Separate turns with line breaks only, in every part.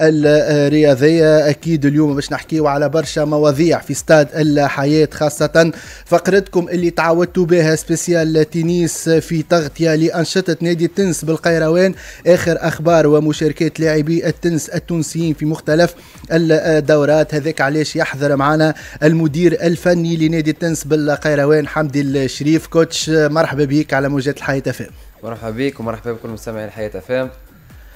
الرياضية أكيد اليوم باش نحكيو على برشا مواضيع في ستاد الحياة خاصة فقرتكم اللي تعودتوا بها سبيسيال تنس في تغطية لأنشطة نادي التنس بالقيروان آخر أخبار ومشاركات لاعبي التنس التونسيين في مختلف الدورات هذاك علاش يحضر معنا المدير الفني لنادي التنس بالقيروان حمدي الشريف كوتش مرحبا بك على موجات الحياة فام
مرحبا بك ومرحبا بكل مستمعي الحياة فام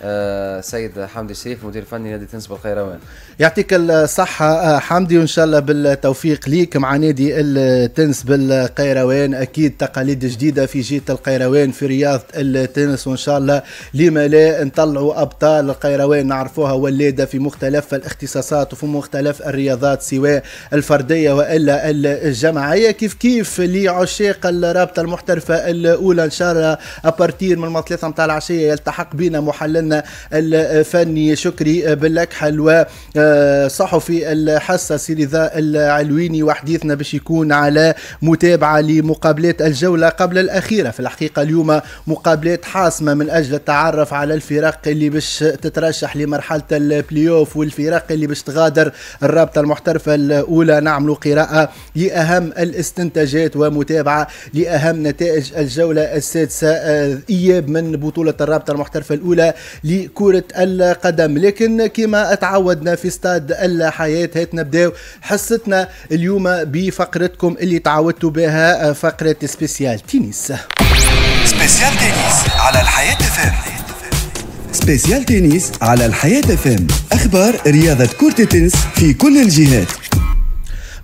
آه، سيد حمدي الشريف مدير فني نادي تنس بالخيروان
يعطيك الصحة آه، حمدي وإن شاء الله بالتوفيق ليك مع نادي التنس بالقيروان أكيد تقاليد جديدة في جهة القيروان في رياضة التنس وإن شاء الله لما لا نطلعوا أبطال القيروان نعرفوها ولادة في مختلف الاختصاصات وفي مختلف الرياضات سواء الفردية وإلا الجماعية كيف كيف لعشاق الرابطة المحترفة الأولى إن شاء الله أبارتير من المطلات نتاع العشية يلتحق بنا محللنا الفني شكري بلك حلوى آه، صحفي الحصة سيدي ذا العلويني وحديثنا باش يكون على متابعة لمقابلات الجولة قبل الأخيرة في الحقيقة اليوم مقابلات حاسمة من أجل التعرف على الفرق اللي باش تترشح لمرحلة البليوف والفرق اللي باش تغادر الرابطة المحترفة الأولى نعمل قراءة لأهم الاستنتاجات ومتابعة لأهم نتائج الجولة السادسة آه، إياب من بطولة الرابطة المحترفة الأولى لكرة القدم لكن كما تعودنا في استاد الحياة هات نبداو حصتنا اليوم بفقرتكم اللي تعودتوا بها فقرة سبيسيال تنس سبيسيال تنس على الحياة فهم سبيسيال تنس على الحياة فهم أخبار رياضة كرة التنس في كل الجهات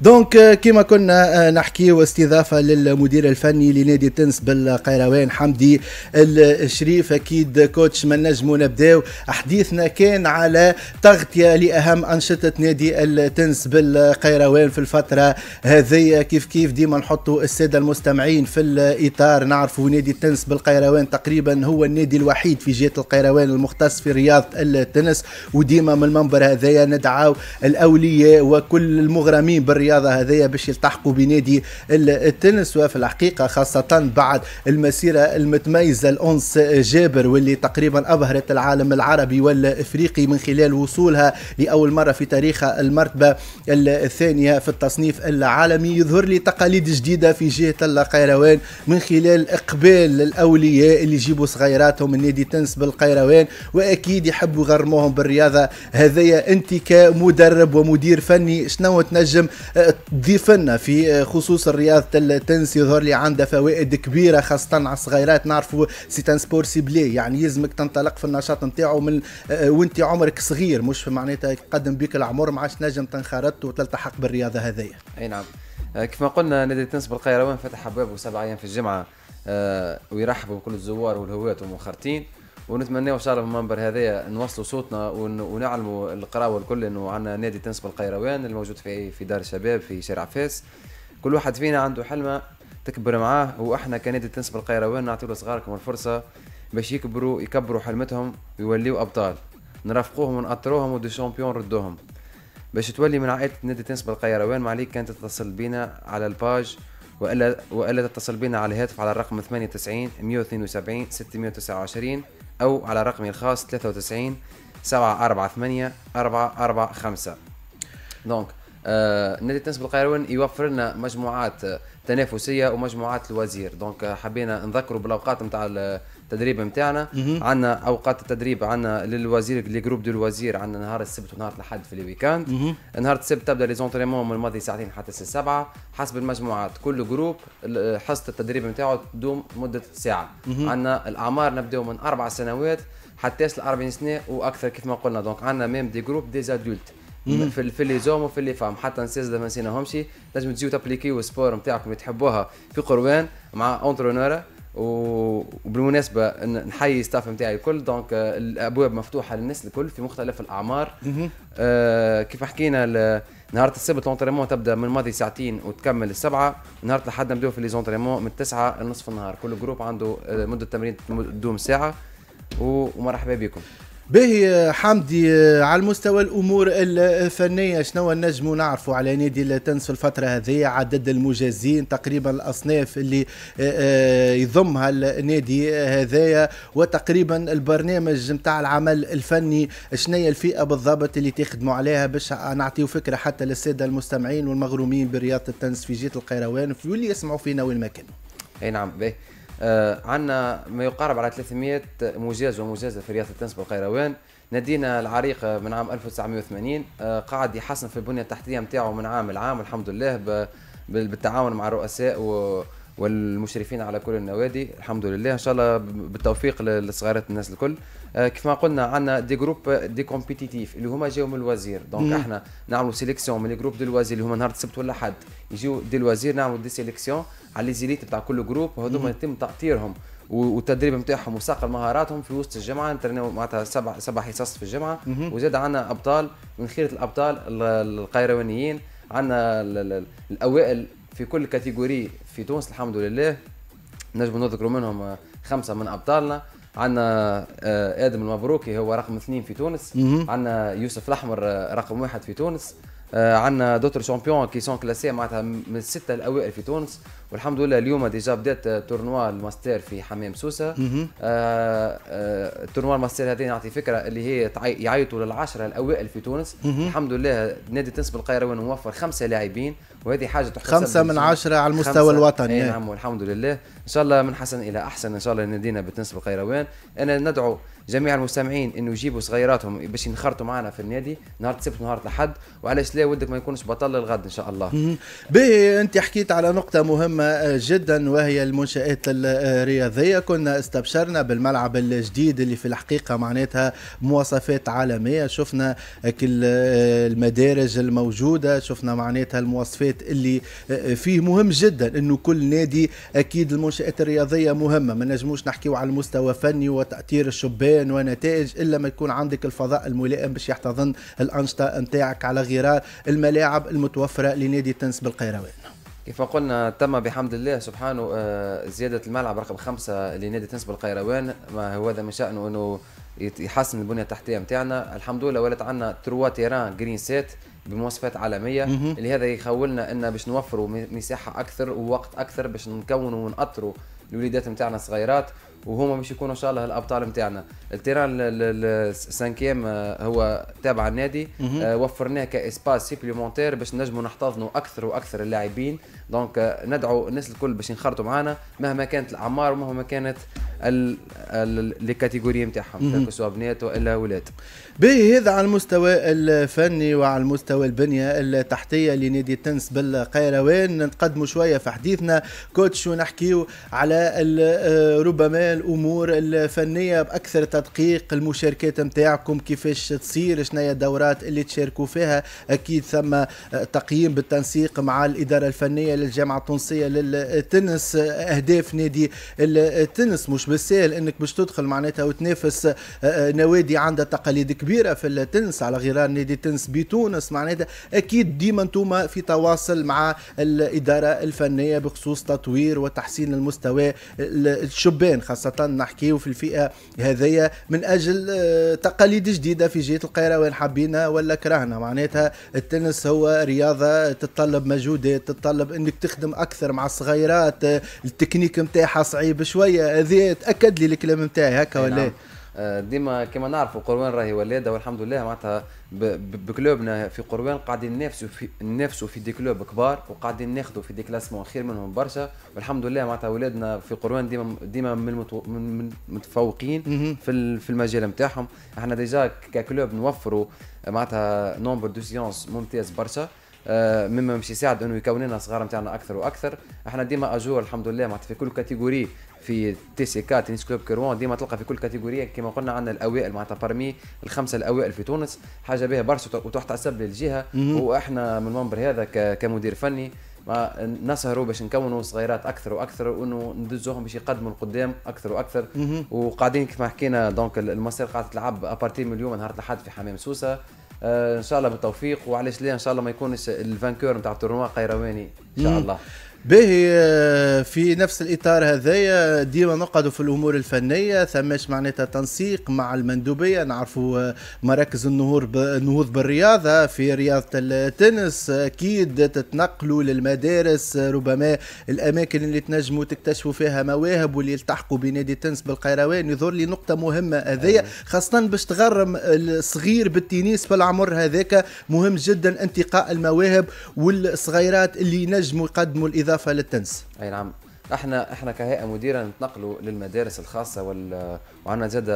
دونك آه، كما كنا آه، نحكي استضافه للمدير الفني لنادي التنس بالقيروان حمدي الشريف اكيد كوتش ما نجمو نبداو حديثنا كان على تغطيه لاهم انشطه نادي التنس بالقيروان في الفتره هذه كيف كيف ديما نحطوا الساده المستمعين في الاطار نعرفوا نادي التنس بالقيروان تقريبا هو النادي الوحيد في جهه القيروان المختص في رياضه التنس وديما من المنبر هذايا ندعاو الاولياء وكل المغرمين بالرياضه الرياضه هذيا باش يلتحقوا بنادي التنس وفي الحقيقه خاصه بعد المسيره المتميزه الأنس جابر واللي تقريبا أبهرت العالم العربي والإفريقي من خلال وصولها لأول مرة في تاريخها المرتبة الثانية في التصنيف العالمي يظهر لي تقاليد جديدة في جهة القيروان من خلال إقبال الأولياء اللي يجيبوا صغيراتهم من نادي تنس بالقيروان وأكيد يحبوا يغرموهم بالرياضة هذيا أنت كمدرب ومدير فني شنو تنجم تضيف لنا في خصوص الرياضه التنس يظهر لي عندها فوائد كبيره خاصه على الصغيرات نعرفوا سي سبور سيبلي يعني يلزمك تنطلق في النشاط نتاعو من آه، وانت عمرك صغير مش معناتها قدم بك العمر ما عادش نجم تنخرط وتلتحق بالرياضه هذه
اي نعم آه، كما قلنا نادي التنس بالقيروان فتح ابوابه سبع ايام في الجمعه آه، ويرحبوا بكل الزوار والهواة والمنخرطين ونتمناو ان شاء الله من المنبر هذايا نوصلوا صوتنا ونعلموا القراوه الكل انه عندنا نادي تنس بالقيروان الموجود في في دار الشباب في شارع فاس كل واحد فينا عنده حلمه تكبر معاه واحنا كنادي تنس بالقيروان نعطيو لصغاركم الفرصه باش يكبروا يكبروا حلمتهم ويوليوا ابطال نرافقوهم ونأطروهم ودي شامبيون ردوهم باش تولي من عائله نادي تنس بالقيروان ما عليك كان تتصل بينا على الباج والا والا تتصل بينا على الهاتف على الرقم 98 172 629 أو على رقمي الخاص 93 748 445 دونك آه نادي التنس بالقيروان يوفر لنا مجموعات آه، تنافسيه ومجموعات الوزير دونك حبينا نذكروا بالاوقات نتاع التدريب نتاعنا عندنا اوقات التدريب عندنا للوزير لي جروب دو الوزير عندنا نهار السبت ونهار الاحد في الويكاند نهار السبت تبدا لي زونتريمون من الماضي ساعتين حتى السبعة حسب المجموعات كل جروب حصه التدريب نتاعو تدوم مده ساعه عندنا الاعمار نبداو من اربع سنوات حتى 40 سنه واكثر كيف ما قلنا دونك عندنا ميم دي جروب دي زادولت في في لي زوم وفي لي فام حتى نسيز ما نسيناهمش تنجم تجيو تابليكيو السبور نتاعكم اللي تحبوها في قروان مع اونترونور وبالمناسبه نحيي ستاف نتاعي الكل دونك آه، الابواب مفتوحه للناس الكل في مختلف الاعمار آه كيف حكينا نهار السبت لونتريمون تبدا من ماضي ساعتين وتكمل السبعه نهار الاحد نبداو في لي من التسعه لنصف النهار كل جروب عنده آه، مده تمرين تدوم ساعه ومرحبا بكم
باهي حمدي على المستوى الامور الفنيه شنو نجموا نعرفوا على نادي التنس في الفتره هذه عدد المجازين تقريبا الاصناف اللي آه، آه، يضمها النادي هذايا وتقريبا البرنامج نتاع العمل الفني شنو الفئه بالضبط اللي تخدموا عليها باش نعطيو فكره حتى للساده المستمعين والمغرومين برياضه التنس في جهه القيروان واللي يسمعوا فينا وين ما كانوا.
اي نعم باهي آه، عندنا ما يقارب على 300 مجاز ومجازة في رياضة التنس بالقيروان نادينا العريق من عام 1980 آه، قاعد يحسن في البنية التحتية نتاعو من عام لعام الحمد لله بالتعاون مع الرؤساء و والمشرفين على كل النوادي الحمد لله ان شاء الله بالتوفيق لصغارات الناس الكل آه، كيف ما قلنا عندنا دي جروب دي كومبيتيتيف اللي هما جاوا من الوزير دونك احنا نعملوا سيليكسيون من الجروب دي الوزير اللي هما نهار السبت ولا حد يجيو دي الوزير نعملوا دي سيليكسيون على لي زيليت بتاع كل جروب وهذوما يتم تأطيرهم والتدريب نتاعهم وساق مهاراتهم في وسط الجامعه نترناو معناتها سبع سبع حصص في الجامعه وزاد عندنا ابطال من خيره الابطال القيروانيين عندنا الاوائل في كل كاتيجوري في تونس الحمد لله نجم نذكر منهم آه، خمسه من ابطالنا عندنا آه، ادم المبروكي هو رقم اثنين في تونس عندنا يوسف الاحمر آه، رقم واحد في تونس عندنا دوتر شامبيون كي سون كلاسي معناتها من السته الاوائل في تونس والحمد لله اليوم ديجا بدات تورنوا الماستر في حمام سوسه آه، آه، تورنوا الماستر هذه نعطي فكره اللي هي يعيطوا للعشره الاوائل في تونس الحمد لله نادي تنس بالقيروان موفر خمسه لاعبين وهذه حاجه تحسب خمسه من عشره على المستوى الوطني اي نعم والحمد لله ان شاء الله من حسن الى احسن ان شاء الله نادينا بتنس بالقيروان انا ندعو جميع المستمعين انه يجيبوا صغيراتهم باش ينخرطوا معنا في النادي نهار السبت ونهار الاحد وعلاش لا ودك ما يكونش بطل الغد ان شاء الله
باهي انت حكيت على نقطه مهمه مهمة آه، جدا وهي المنشآت الرياضية كنا استبشرنا بالملعب الجديد اللي في الحقيقة معناتها مواصفات عالمية شفنا آه، المدارج الموجودة شفنا معناتها المواصفات اللي آه، فيه مهم جدا انه كل نادي اكيد المنشآت الرياضية مهمة ما نجموش نحكيو على المستوى الفني وتأثير الشبان ونتائج الا ما يكون عندك الفضاء الملائم باش يحتضن الأنشطة نتاعك على غرار الملاعب المتوفرة لنادي التنس بالقيروان
كيف قلنا تم بحمد الله سبحانه آه، زيادة الملعب رقم خمسة لنادي تنس بالقيروان ما هو هذا من شأنه أنه يحسن البنية التحتية متاعنا الحمد لله ولات عندنا تروا تيران جرين سيت بمواصفات عالميه لهذا يخولنا ان باش نوفروا مساحه اكثر ووقت اكثر باش نكونوا ونأطروا الوليدات نتاعنا الصغيرات وهما باش يكونوا ان شاء الله الابطال نتاعنا التيران السانكيام آه، هو تابع النادي آه، وفرناه كاسباس سيبليمونتير باش نجموا نحتضنوا اكثر واكثر اللاعبين دونك آه، ندعو الناس الكل باش ينخرطوا معنا مهما كانت الاعمار ومهما كانت
لي كاتيجوري نتاعهم سواء
بنات والا ولاد
باهي هذا على المستوى الفني وعلى المستوى البنيه التحتيه لنادي التنس بالقيروان نتقدموا شويه في حديثنا كوتش ونحكيو على آه، ربما الامور الفنيه باكثر تدقيق المشاركات نتاعكم كيفاش تصير شنو هي الدورات اللي تشاركوا فيها اكيد ثم آه، تقييم بالتنسيق مع الاداره الفنيه للجامعه التونسيه للتنس اهداف نادي التنس مش بالسهل انك باش تدخل معناتها وتنافس آه، آه، نوادي عندها تقاليد كبيره في التنس على غرار نادي التنس بتونس معناتها اكيد ديما انتم في تواصل مع الاداره الفنيه بخصوص تطوير وتحسين المستوى الشبان خاصه نحكيو في الفئه هذية من اجل آه، تقاليد جديده في جهه القيروان وين حبينا ولا كرهنا معناتها التنس هو رياضه تتطلب مجهودات تتطلب انك تخدم اكثر مع الصغيرات آه، التكنيك نتاعها صعيب شويه آه، هذا تاكد لي الكلام نتاعي هكا ولا نعم.
آه، ديما كما نعرفوا قروان راهي ولاده والحمد لله معناتها بكلوبنا في قروان قاعدين ننافسوا في ننافسوا في دي كلوب كبار وقاعدين ناخذوا في دي كلاسمون خير منهم برشا والحمد لله معناتها ولادنا في قروان ديما ديما من, المتو... من في في المجال نتاعهم احنا ديجا ككلوب نوفروا معناتها نومبر دو سيونس ممتاز برشا آه، مما مش يساعد انه يكون لنا صغار نتاعنا اكثر واكثر احنا ديما اجور الحمد لله معناتها في كل كاتيجوري في تي سي كا تنس كلوب كروان ديما تلقى في كل كاتيجوري كما قلنا عندنا الاوائل معناتها بارمي الخمسه الاوائل في تونس حاجه بها برشا وتحتسب للجهه واحنا من المنبر هذا كمدير فني ما نسهروا باش نكونوا صغيرات اكثر واكثر وانه ندزوهم باش يقدموا القدام اكثر واكثر وقاعدين كما حكينا دونك المسار قاعده تلعب ابارتي من اليوم نهار الاحد في حمام سوسه آه، ان شاء الله بالتوفيق وعلاش لا ان شاء الله ما يكون الفانكور نتاع التورنوا قيرواني ان شاء الله
باهي في نفس الاطار هذايا ديما نقعدوا في الامور الفنيه ثماش معناتها تنسيق مع المندوبيه نعرفوا آه، مراكز النهور ب... النهوض بالرياضه في رياضه التنس اكيد تتنقلوا للمدارس آه، ربما الاماكن اللي تنجموا تكتشفوا فيها مواهب واللي يلتحقوا بنادي التنس بالقيروان يظهر لي نقطه مهمه هذايا أيوة. خاصه باش تغرم الصغير بالتنس في العمر هذاك مهم جدا انتقاء المواهب والصغيرات اللي ينجموا يقدموا الاضافه اضافه للتنس
اي نعم احنا احنا كهيئه مديره نتنقلوا للمدارس الخاصه وال وعندنا زاد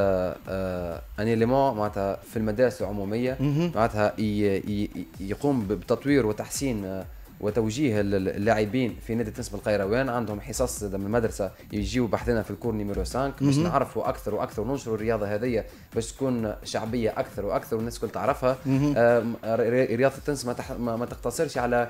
ان اليمون معناتها في المدارس العموميه معناتها يقوم بتطوير وتحسين آه، وتوجيه اللاعبين في نادي التنس بالقيروان عندهم حصص من المدرسه يجيو بحثنا في الكور نيميرو 5 باش نعرفوا اكثر واكثر وننشروا الرياضه هذه باش تكون شعبيه اكثر واكثر والناس الكل تعرفها رياضه التنس ما, تح... ما تقتصرش على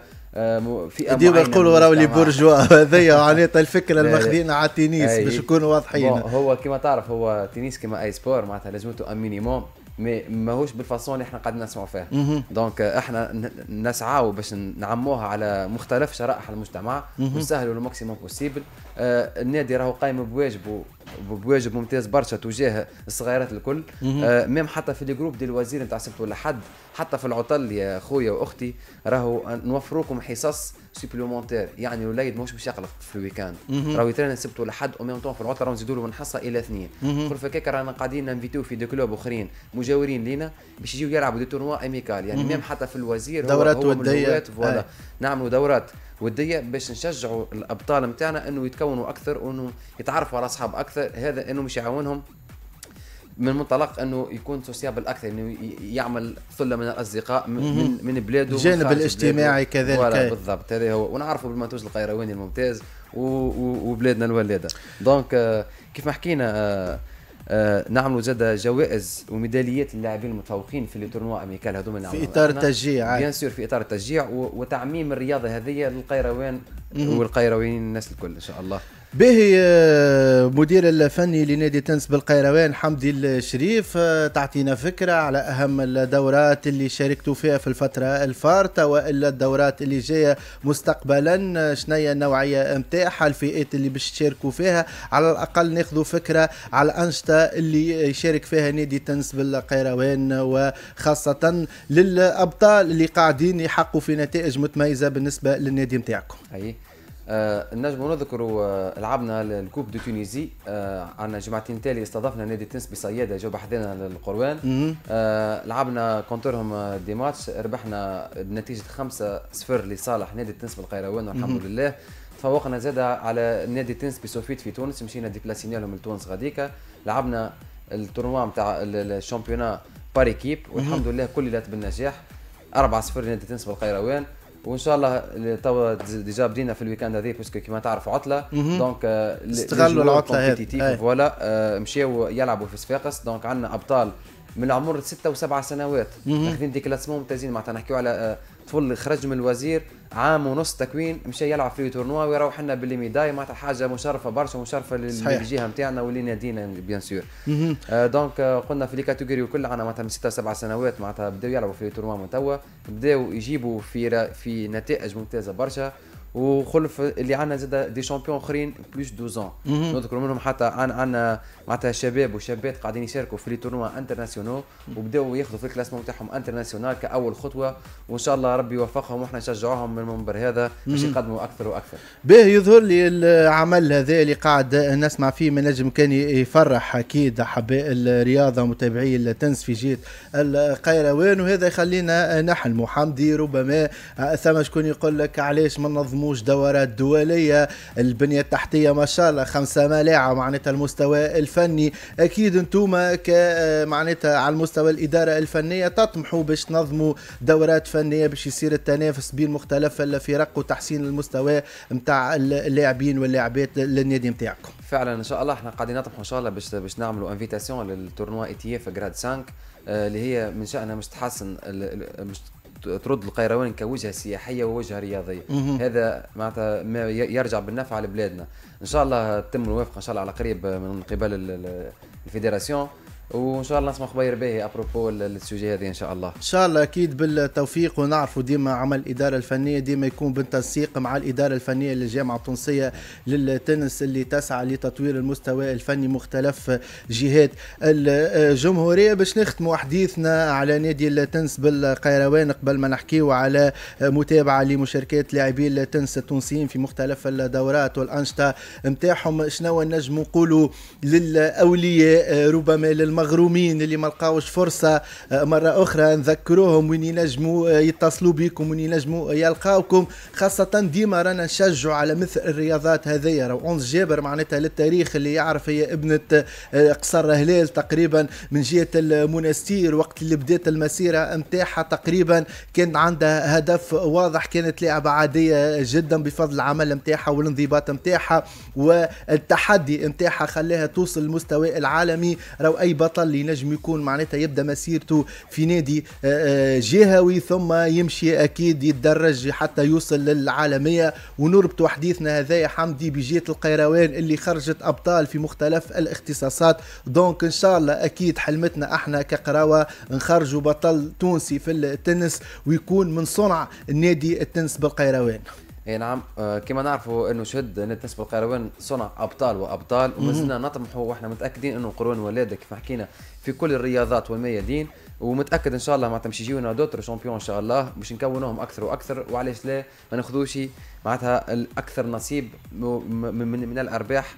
فئه ديما يقولوا راهو لي بورجوا هذيا معناتها الفكره الماخذين على التنس باش نكونوا واضحين هو كما تعرف هو تنس كما اي سبور معناتها لازمته ان مينيموم مي ماهوش بالفاسون اللي احنا قاعدين نسمعوا فيها دونك احنا نسعاو باش نعموها على مختلف شرائح المجتمع ونسهلوا ماكسيموم بوسيبل آه، النادي راهو قايم بواجبه بواجب ممتاز برشا تجاه الصغيرات الكل آه ميم حتى في الجروب ديال الوزير نتاع سبت ولا حد حتى في العطل يا خويا واختي راهو نوفروكم حصص سوبليمونتير يعني الوليد ماهوش باش يقلق في الويكاند راهو يترن سبت ولا حد وميم طون في العطل راهو نزيدوا له من حصه الى اثنين خلف هكاك رانا قاعدين نفيتو في دي كلوب اخرين مجاورين لينا باش يجيو يلعبوا دي تورنوا اميكال يعني ميم حتى في الوزير دورات وديه فوالا آه. نعملوا دورات وديه باش نشجعوا الابطال نتاعنا انه يتكونوا اكثر وانه يتعرفوا على اصحاب اكثر هذا انه مش يعاونهم من منطلق انه يكون سوسيابل اكثر انه يعمل ثله من الاصدقاء من من بلاده الجانب الاجتماعي كذلك بالضبط هذا هو ونعرفوا بالمنتوج القيرواني الممتاز وبلادنا الولاده دونك آه، كيف ما حكينا آه، آه، نعملوا زاد جوائز وميداليات للاعبين المتفوقين في التورنوا اميكال
هذوما في اطار التشجيع بيان
سور في اطار التشجيع وتعميم الرياضه هذه للقيروان والقيروانيين الناس الكل ان شاء الله
باهي مدير الفني لنادي تنس بالقيروان حمدي الشريف آه، تعطينا فكرة على أهم الدورات اللي شاركتوا فيها في الفترة الفارطة وإلا الدورات اللي جاية مستقبلا آه، شنية النوعية متاحة الفئات اللي باش تشاركوا فيها على الأقل ناخذوا فكرة على الأنشطة اللي يشارك فيها نادي تنس بالقيروان وخاصة للأبطال اللي قاعدين يحقوا في نتائج متميزة بالنسبة للنادي متاعكم.
أيه. آه، نجم نذكروا آه، لعبنا الكوب دو تونيزي آه، عندنا جمعتين تالي استضفنا نادي التنس بصياده جو بحذنا للقروان لعبنا كونترهم دي ماتش ربحنا بنتيجه 5-0 لصالح نادي التنس بالقيروان والحمد لله تفوقنا زاد على نادي التنس بسوفيت في تونس مشينا ديبلاسينا لهم لتونس غاديكا لعبنا التورنوا نتاع الشامبيونا بار ايكيب والحمد لله لات بالنجاح 4-0 نادي التنس بالقيروان وان شاء الله توا ديجا بدينا في الويكاند هذا باسكو كيما تعرفوا عطله دونك euh, استغلوا العطله هذه فوالا euh، مشاو يلعبوا في صفاقس دونك عندنا ابطال من العمر ستة وسبعة سنوات ماخذين ديكلاسمون ممتازين معناتها نحكيو على آه، طفل خرج من الوزير عام ونص تكوين مشى يلعب في تورنوا ويروح لنا باللي ميداي معناتها حاجه مشرفه برشا مشرفه للجهه نتاعنا ولنادينا بيان سور آه دونك آه، قلنا في لي كاتيجوري وكل عنا معناتها من ستة سبعة سنوات معناتها بداوا يلعبوا في تورنوا من توا بداوا يجيبوا في في نتائج ممتازه برشا وخلف اللي عندنا زاد دي شامبيون اخرين بلوس 12 ans نذكر منهم حتى عندنا معناتها شباب وشابات قاعدين يشاركوا في لي تورنوا انترناسيونال وبداوا ياخذوا في الكلاسمون تاعهم انترناسيونال كاول خطوه وان شاء الله ربي يوفقهم واحنا نشجعوهم من المنبر هذا باش يقدموا اكثر واكثر.
باه يظهر لي العمل هذا اللي قاعد نسمع فيه من نجم كان يفرح اكيد احباء الرياضه متابعي التنس في جهه القيروان وهذا يخلينا نحلموا حمدي ربما ثم شكون يقول لك علاش ما برامج دورات دولية البنية التحتية ما شاء الله خمسة ملاعة معناتها المستوى الفني أكيد أنتم معناتها على المستوى الإدارة الفنية تطمحوا باش تنظموا دورات فنية باش يصير التنافس بين مختلف الفرق وتحسين المستوى نتاع اللاعبين واللاعبات للنادي نتاعكم
فعلا ان شاء الله احنا قاعدين نطمحوا ان شاء الله باش باش نعملوا انفيتاسيون للتورنوا اي تي اف جراد 5 اللي هي من شانها مش تحسن مش ترد القيروان كوجهه سياحيه ووجهه رياضيه هذا معناتها ما يرجع بالنفع لبلادنا ان شاء الله تتم الموافقه ان شاء الله على قريب من قبل الفيدراسيون وان شاء الله نسمع خبير باهي ابروبو السوجي هذه ان شاء الله ان
شاء الله اكيد بالتوفيق ونعرفوا ديما عمل الاداره الفنيه ديما يكون بالتنسيق مع الاداره الفنيه للجامعه التونسيه للتنس اللي تسعى لتطوير المستوى الفني مختلف جهات الجمهوريه باش نختموا حديثنا على نادي التنس بالقيروان قبل ما نحكيو على متابعه لمشاركات لاعبي التنس التونسيين في مختلف الدورات والانشطه نتاعهم شنو نجم نقولوا للاولياء ربما للمر المغرومين اللي ما لقاوش فرصه آه، مره اخرى نذكروهم وين ينجموا آه، يتصلوا بكم وين ينجموا آه، يلقاوكم خاصه ديما رانا نشجعوا على مثل الرياضات هذيا راهو 11 جابر معناتها للتاريخ اللي يعرف هي ابنه قصر هلال تقريبا من جهه المنستير وقت اللي بدات المسيره نتاعها تقريبا كان عندها هدف واضح كانت لاعبه عاديه جدا بفضل العمل نتاعها والانضباط نتاعها والتحدي نتاعها خلاها توصل للمستوى العالمي راهو اي بطل اللي نجم يكون معناتها يبدا مسيرته في نادي آه، آه، جهوي ثم يمشي اكيد يتدرج حتى يوصل للعالميه ونربط حديثنا هذايا حمدي بجهه القيروان اللي خرجت ابطال في مختلف الاختصاصات دونك ان شاء الله اكيد حلمتنا احنا كقراوه نخرجوا بطل تونسي في التنس ويكون من صنع النادي التنس بالقيروان
اي نعم آه كما نعرفوا انه شهد بالنسبه القروان صنع ابطال وابطال ومازلنا نطمحوا واحنا متاكدين انه القرون ولاده كما حكينا في كل الرياضات والميادين ومتاكد ان شاء الله معناتها باش يجيونا دوتر شامبيون ان شاء الله باش نكونوهم اكثر واكثر وعلاش لا ما ناخذوش معناتها الاكثر نصيب من, من الارباح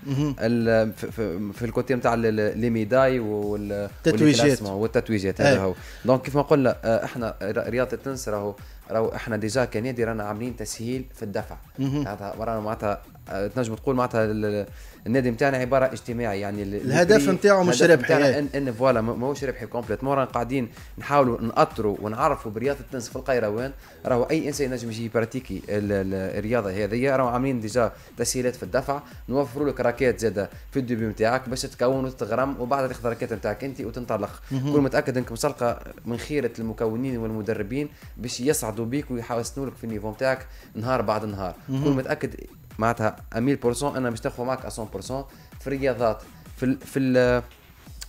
في الكوتي نتاع لي ميداي والتتويجات والتتويجات هذا هو دونك كيف ما قلنا آه، احنا رياضه التنس راهو راهو احنا ديجا كنادي رانا عاملين تسهيل في الدفع يعني هذا ورانا معناتها آه، تنجم تقول معناتها النادي نتاعنا عباره اجتماعي يعني الهدف نتاعو مش ربحي ان, ان فوالا ماهوش ربحي كومبليتمون رانا قاعدين نحاولوا نأطروا ونعرفوا برياضه التنس في القيروان راهو اي انسان ينجم يجي براتيكي الرياضه هذه راهو عاملين ديجا تسهيلات في الدفع نوفروا لك راكات زاده في الديبي نتاعك باش تكون وتغرم وبعدها تاخذ راكات نتاعك انت وتنطلق كل متاكد انك مسلقه من خيره المكونين والمدربين باش يسعدوا بيك ويحسنوا لك في النيفو نتاعك نهار بعد نهار كل متاكد معناتها 100% انا باش تاخذ معك 100% في الرياضات في الـ في الـ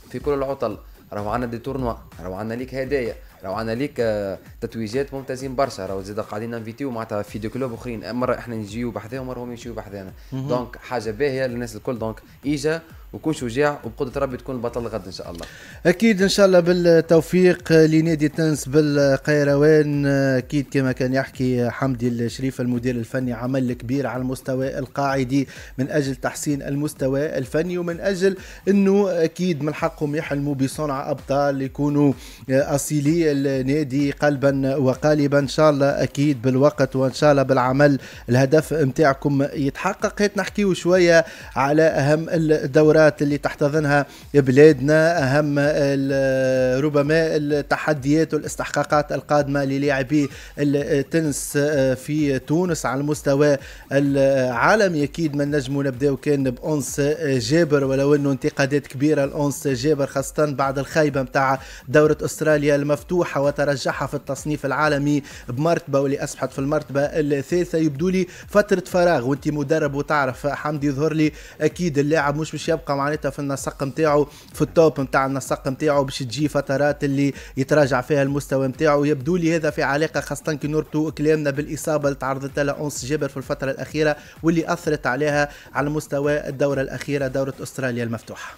في كل العطل راهو عندنا دي تورنوا راهو عندنا ليك هدايا راهو عندنا ليك آه، تتويجات ممتازين برشا راهو زاد قاعدين انفيتيو معناتها في دو كلوب اخرين مره احنا نجيو بحذاهم مره هم يمشيو بحذانا دونك حاجه باهيه للناس الكل دونك ايجا وكون شجاع وبقدره ربي تكون بطل غد ان شاء الله
اكيد ان شاء الله بالتوفيق لنادي تنس بالقيروان اكيد كما كان يحكي حمدي الشريف المدير الفني عمل كبير على المستوى القاعدي من اجل تحسين المستوى الفني ومن اجل انه اكيد من حقهم يحلموا بصنع ابطال يكونوا اصيلي النادي قلبا وقالبا ان شاء الله اكيد بالوقت وان شاء الله بالعمل الهدف نتاعكم يتحقق نحكيه شويه على اهم الدورات الصعوبات اللي تحتضنها بلادنا أهم ربما التحديات والاستحقاقات القادمة للاعبي التنس آه، في تونس على المستوى العالمي أكيد ما نجموا نبداو كان بأنس جابر ولو أنه انتقادات كبيرة لأنس جابر خاصة بعد الخيبة نتاع دورة أستراليا المفتوحة وترجحها في التصنيف العالمي بمرتبة واللي أصبحت في المرتبة الثالثة يبدو لي فترة فراغ وانت مدرب وتعرف حمدي يظهر لي أكيد اللاعب مش باش يبقى معناتها في النسق نتاعو في التوب نتاع النسق نتاعو باش تجي فترات اللي يتراجع فيها المستوى نتاعو يبدو لي هذا في علاقه خاصه كي نورتو كلامنا بالاصابه اللي تعرضت لها اونس جابر في الفتره الاخيره واللي اثرت عليها على مستوى الدوره الاخيره دوره استراليا المفتوحه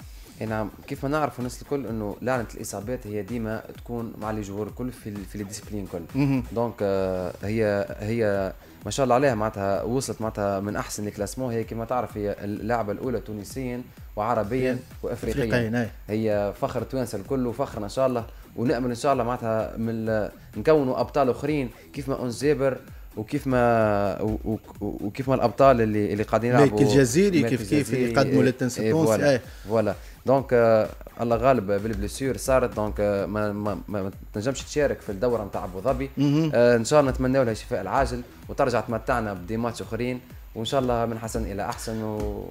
نعم كيف ما نعرف الناس الكل انه لعنه الاصابات هي ديما تكون مع الجمهور الكل في في الديسبلين الكل دونك euh، هي هي ما شاء الله عليها معناتها وصلت معناتها من احسن الكلاسمون هي كما تعرف هي اللاعبه الاولى تونسيا وعربيا إيه، وافريقيا إيه. هي فخر تونس الكل وفخرنا ان شاء الله ونامل ان شاء الله معناتها من نكونوا ابطال اخرين كيف ما انزابر وكيف ما وكيف ما الابطال اللي اللي قاعدين يلعبوا الجزيري كيف كيف اللي يقدموا إيه، التونسي فوالا دونك الله غالب بالبليسيور صارت دونك ما, ما, ما تنجمش تشارك في الدوره نتاع ابو ظبي آه، ان شاء الله نتمنى لها الشفاء العاجل وترجع تمتعنا بدي ماتش اخرين وان شاء الله من حسن الى احسن و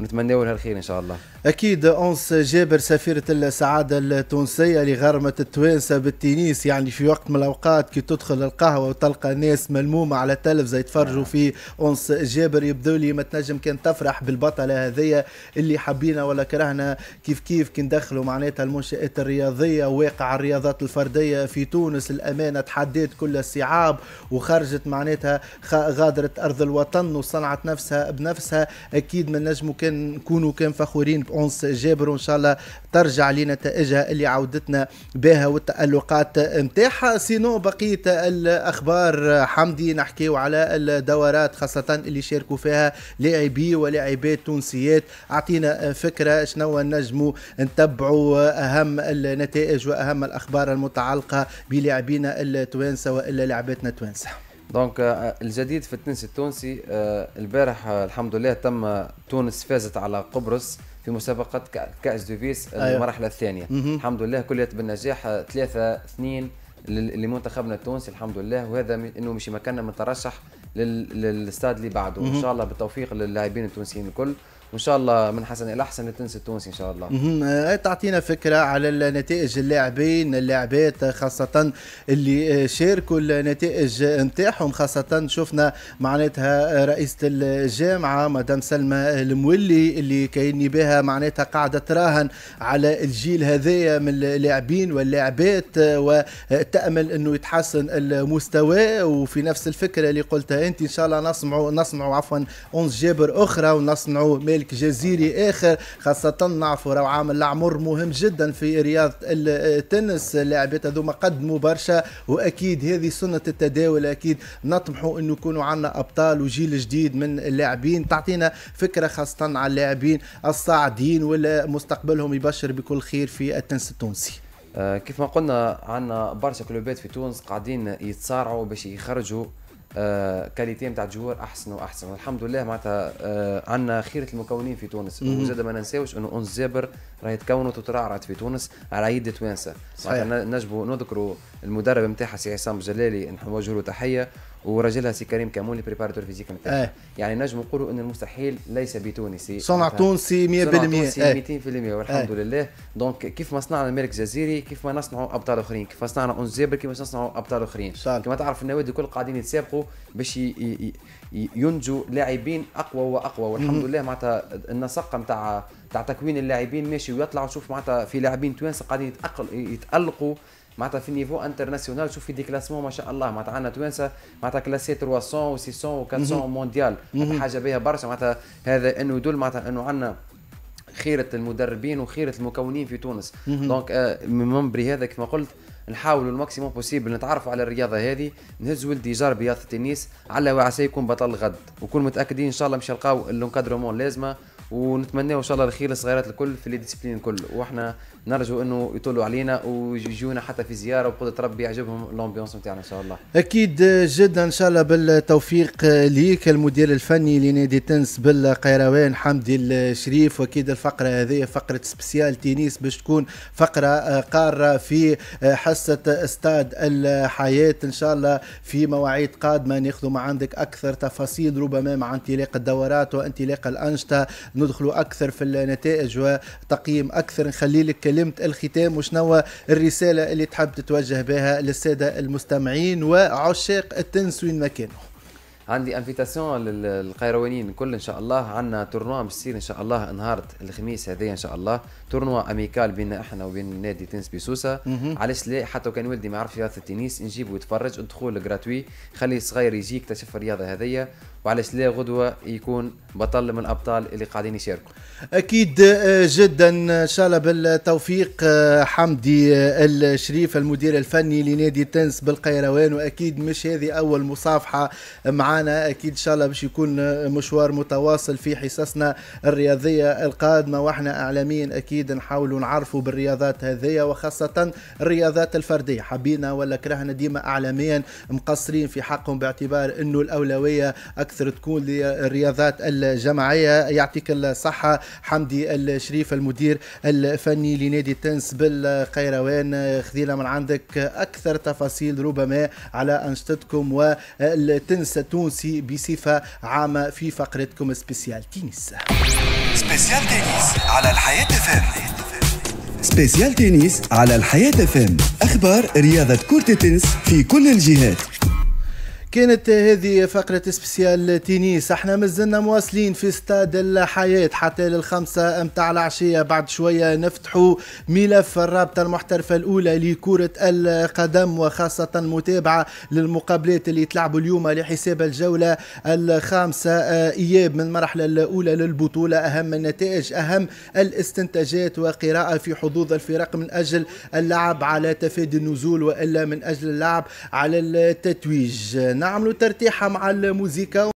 ونتمنى لها الخير ان شاء الله
اكيد اونس جابر سفيره السعاده التونسيه اللي غرمت التوانسه بالتنس يعني في وقت من الاوقات كي تدخل القهوه وتلقى ناس ملمومه على التلفزه يتفرجوا نعم. في اونس جابر يبدو لي ما تنجم كان تفرح بالبطله هذيا اللي حبينا ولا كرهنا كيف كيف كي ندخلوا معناتها المنشات الرياضيه واقع الرياضات الفرديه في تونس الامانه تحديت كل الصعاب وخرجت معناتها غادرت ارض الوطن وصنعت نفسها بنفسها اكيد ما نجموا كان نكونوا كان فخورين بأونس جابر وإن شاء الله ترجع لنتائجها اللي عودتنا بها والتألقات نتاعها سينو بقية الأخبار حمدي نحكيو على الدورات خاصة اللي شاركوا فيها لاعبي ولاعبات تونسيات أعطينا فكرة شنو نجموا نتبعوا أهم النتائج وأهم الأخبار المتعلقة بلاعبينا التوانسة وإلا لعبتنا التوانسة
دونك آه، الجديد في التنس التونسي آه، البارح آه، الحمد لله تم تونس فازت على قبرص في مسابقة كأس دوفيس أيوه. المرحلة الثانية أيوة. الحمد لله كلها بالنجاح ثلاثة اثنين لمنتخبنا التونسي الحمد لله وهذا انه مش مكاننا من للاستاد اللي بعده ان شاء الله بالتوفيق للاعبين التونسيين الكل وان شاء الله من حسن الى احسن التنس التونسي ان شاء الله.
أه، تعطينا فكره على النتائج اللاعبين اللاعبات خاصه اللي أه، شاركوا النتائج نتاعهم خاصه شفنا معناتها رئيسه الجامعه مدام سلمى المولي اللي كاين بها معناتها قاعده تراهن على الجيل هذايا من اللاعبين واللاعبات أه، وتامل انه يتحسن المستوى وفي نفس الفكره اللي قلتها انت ان شاء الله نسمعوا نسمعوا عفوا 11 جابر اخرى ونصنعوا ملك جزيري اخر خاصه نعرفوا راهو عامل العمر مهم جدا في رياضه التنس اللاعبات هذوما قدموا برشا واكيد هذه سنه التداول اكيد نطمحوا انه يكونوا عندنا ابطال وجيل جديد من اللاعبين تعطينا فكره خاصه على اللاعبين الصاعدين ولا مستقبلهم يبشر بكل خير في التنس التونسي آه، كيف ما قلنا عندنا برشا كلوبات في تونس
قاعدين يتصارعوا باش يخرجوا آه، كاليتي نتاع الجوار احسن واحسن والحمد لله معناتها آه، عندنا خيره المكونين في تونس وزاد ما ننساوش انه انس زابر راهي تكونت وترعرعت في تونس على عيد توانسه معناتها نجموا نذكروا المدرب نتاعها سي عصام جلالي نوجه له تحيه وراجلها سي كريم كامون اللي بريباراتور فيزيك نتاعها ايه. يعني نجم نقولوا ان المستحيل ليس بتونسي صنع تونسي 100% صنع تونسي 200% إيه. إيه. والحمد ايه. لله دونك كيف ما صنعنا الملك الجزيري كيف ما نصنعوا ابطال اخرين كيف ما صنعنا اون زيبر كيف ما نصنعوا ابطال اخرين كما تعرف النوادي الكل قاعدين يتسابقوا باش ينجوا لاعبين اقوى واقوى والحمد لله معناتها النسق نتاع تاع تكوين اللاعبين ماشي ويطلع وشوف معناتها في لاعبين توانسه قاعدين يتالقوا معناتها في نيفو انترناسيونال شوف في دي كلاسمون ما شاء الله معناتها عندنا توانسه معناتها كلاسي 300 و600 و400 مونديال حاجه باهيه برشا معناتها هذا انه يدل معناتها انه عندنا خيره المدربين وخيره المكونين في تونس دونك آه، من منبري هذا كما قلت نحاولوا الماكسيموم بوسيبل نتعرفوا على الرياضه هذه نهز ولدي جار برياضه التنس على وعسى يكون بطل غد وكون متاكدين ان شاء الله مش نلقاو الانكادرومون اللازمه ونتمنى ان شاء الله الخير للصغيرات الكل في لي ديسيبلين الكل واحنا نرجو انه يطلوا علينا ويجونا حتى في زياره وبقدره ربي يعجبهم الامبيونس نتاعنا ان شاء الله.
اكيد جدا ان شاء الله بالتوفيق ليك المدير الفني لنادي تنس بالقيروان حمدي الشريف واكيد الفقره هذه فقره سبيسيال تينيس باش تكون فقره قاره في حصه استاد الحياه ان شاء الله في مواعيد قادمه ناخذوا مع عندك اكثر تفاصيل ربما مع انطلاق الدورات وانطلاق الانشطه ندخلوا اكثر في النتائج وتقييم اكثر نخلي لك كلمة الختام وشنو الرسالة اللي تحب تتوجه بها للسادة المستمعين وعشاق التنس وين ما كانوا
عندي انفيتاسيون للقيروانيين الكل ان شاء الله عندنا تورنوا باش يصير ان شاء الله نهار الخميس هذايا ان شاء الله تورنوا اميكال بيننا احنا وبين نادي تنس بسوسه علاش لا حتى كان ولدي ما يعرفش رياضه التنس نجيبه يتفرج الدخول جراتوي خلي صغير يجي يكتشف الرياضه هذيا وعلاش لا غدوه يكون بطل من الابطال اللي قاعدين يشاركوا.
اكيد آه، جدا ان شاء الله بالتوفيق آه، حمدي آه، الشريف المدير الفني لنادي التنس بالقيروان واكيد مش هذه اول مصافحه مع معنا أكيد إن شاء الله باش يكون مشوار متواصل في حصصنا الرياضية القادمة وإحنا إعلاميين أكيد نحاولوا نعرفوا بالرياضات هذه وخاصة الرياضات الفردية حبينا ولا كرهنا ديما إعلاميا مقصرين في حقهم باعتبار أنه الأولوية أكثر تكون للرياضات الجماعية يعطيك الصحة حمدي الشريف المدير الفني لنادي التنس بالقيروان خذينا من عندك أكثر تفاصيل ربما على أنشطتكم والتنس التونسي التونسي بصفة عامة في فقرتكم سبيسيال تنس سبيسيال تنس على الحياة فهم سبيسيال تنس على الحياة فهم أخبار رياضة كرة التنس في كل الجهات كانت هذه فقرة سبيسيال تينيس احنا مازلنا مواصلين في ستاد الحياة حتى للخمسة امتع العشية بعد شوية نفتحوا ملف الرابطة المحترفة الأولى لكرة القدم وخاصة متابعة للمقابلات اللي تلعبوا اليوم لحساب الجولة الخامسة إياب من المرحلة الأولى للبطولة أهم النتائج أهم الاستنتاجات وقراءة في حظوظ الفرق من أجل اللعب على تفادي النزول وإلا من أجل اللعب على التتويج نعملوا ترتيحه مع الموزيكا